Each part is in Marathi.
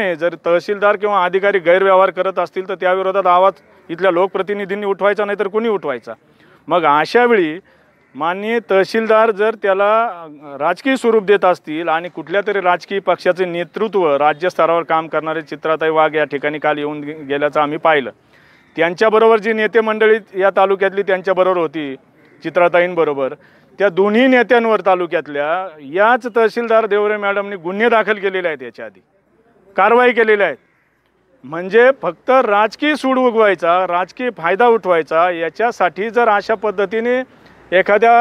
जर तहसीलदार किंवा अधिकारी गैरव्यवहार करत असतील तर त्याविरोधात आवाज इथल्या लोकप्रतिनिधींनी उठवायचा नाही तर कुणी उठवायचा मग अशा वेळी माननीय तहसीलदार जर त्याला राजकीय स्वरूप देत असतील आणि कुठल्या तरी राजकीय पक्षाचे नेतृत्व राज्यस्तरावर काम करणारे चित्राताई वाघ या ठिकाणी काल येऊन गेल्याचं आम्ही पाहिलं त्यांच्याबरोबर जी नेते मंडळी या तालुक्यातली त्यांच्याबरोबर होती चित्राताईंबरोबर त्या दोन्ही नेत्यांवर तालुक्यातल्या याच तहसीलदार देवरे मॅडमने गुन्हे दाखल केलेले आहेत याच्या आधी कारवाई केलेल्या आहेत म्हणजे फक्त राजकीय सूड उगवायचा राजकीय फायदा उठवायचा याच्यासाठी जर अशा पद्धतीने एखाद्या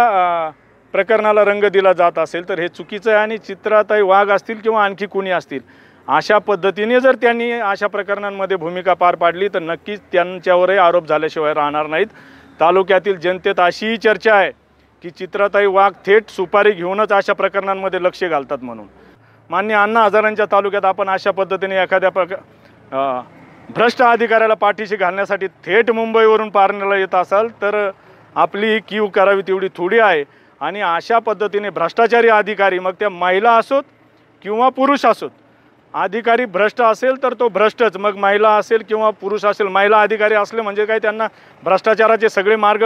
प्रकरणाला रंग दिला जात असेल तर हे चुकीचं आहे आणि चित्राताई वाघ असतील किंवा आणखी कुणी असतील अशा पद्धतीने जर त्यांनी अशा प्रकरणांमध्ये भूमिका पार पाडली तर नक्कीच त्यांच्यावरही आरोप झाल्याशिवाय राहणार नाहीत तालुक्यातील जनतेत अशीही चर्चा आहे की चित्राताई वाघ थेट सुपारी घेऊनच अशा प्रकरणांमध्ये लक्ष घालतात म्हणून मान्य अण्णा हजारांच्या तालुक्यात आपण अशा पद्धतीने एखाद्या प्रका भ्रष्ट अधिकाऱ्याला पाठीशी घालण्यासाठी थेट मुंबईवरून पारण्याला येत असाल तर आपली ही कीव करावी तेवढी थोडी आहे आणि अशा पद्धतीने भ्रष्टाचारी अधिकारी मग त्या महिला असोत किंवा पुरुष असोत अधिकारी भ्रष्ट असेल तर तो भ्रष्टच मग महिला असेल किंवा पुरुष असेल महिला अधिकारी असले म्हणजे काय त्यांना भ्रष्टाचाराचे सगळे मार्ग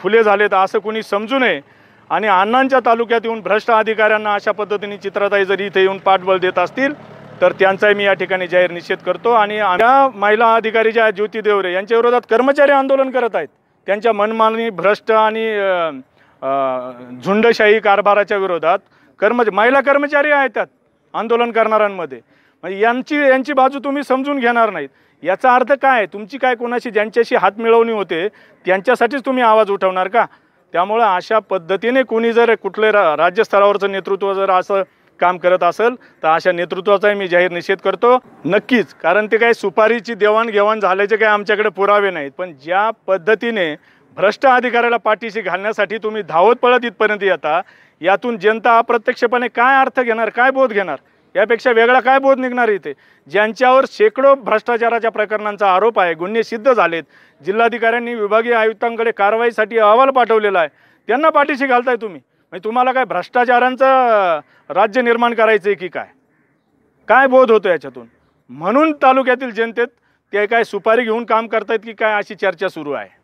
खुले झालेत असं कुणी समजू नये आणि अण्णांच्या तालुक्यात येऊन भ्रष्ट अधिकाऱ्यांना अशा पद्धतीने चित्रताई जरी इथे येऊन पाठबळ देत असतील तर त्यांचाही मी या ठिकाणी जाहीर निषेध करतो आणि आमच्या महिला अधिकारी ज्या ज्योती देवरे यांच्या विरोधात कर्मचारी आंदोलन करत आहेत त्यांच्या मनमानी भ्रष्ट आणि झुंडशाही कारभाराच्या विरोधात कर्म महिला कर्मचारी आहेत त्यात आंदोलन करणाऱ्यांमध्ये म्हणजे यांची यांची बाजू तुम्ही समजून घेणार नाहीत याचा अर्थ काय तुमची काय कोणाशी ज्यांच्याशी हात मिळवणी होते त्यांच्यासाठीच तुम्ही आवाज उठवणार का त्यामुळं अशा पद्धतीने कोणी जर कुठले रा राज्यस्तरावरचं नेतृत्व जर असं काम करत असेल तर अशा नेतृत्वाचाही मी जाहीर निषेध करतो नक्कीच कारण ते काही सुपारीची देवाणघेवाण झाल्याचे काही आमच्याकडे पुरावे नाहीत पण ज्या पद्धतीने भ्रष्ट अधिकाऱ्याला पाठीशी घालण्यासाठी तुम्ही धावत पळत इथपर्यंत येता यातून जनता अप्रत्यक्षपणे काय अर्थ घेणार काय बोध घेणार यापेक्षा वेगळा काय बोध निघणार इथे ज्यांच्यावर शेकडो भ्रष्टाचाराच्या प्रकरणांचा आरोप आहे गुन्हे सिद्ध झालेत जिल्हाधिकाऱ्यांनी विभागीय आयुक्तांकडे कारवाईसाठी अहवाल पाठवलेला आहे त्यांना पाठीशी घालताय तुम्ही म्हणजे तुम्हाला काय भ्रष्टाचारांचं राज्य निर्माण करायचं आहे की काय काय बोध होतो याच्यातून म्हणून तालुक्यातील जनतेत ते काय सुपारी घेऊन काम करतायत की काय अशी चर्चा सुरू आहे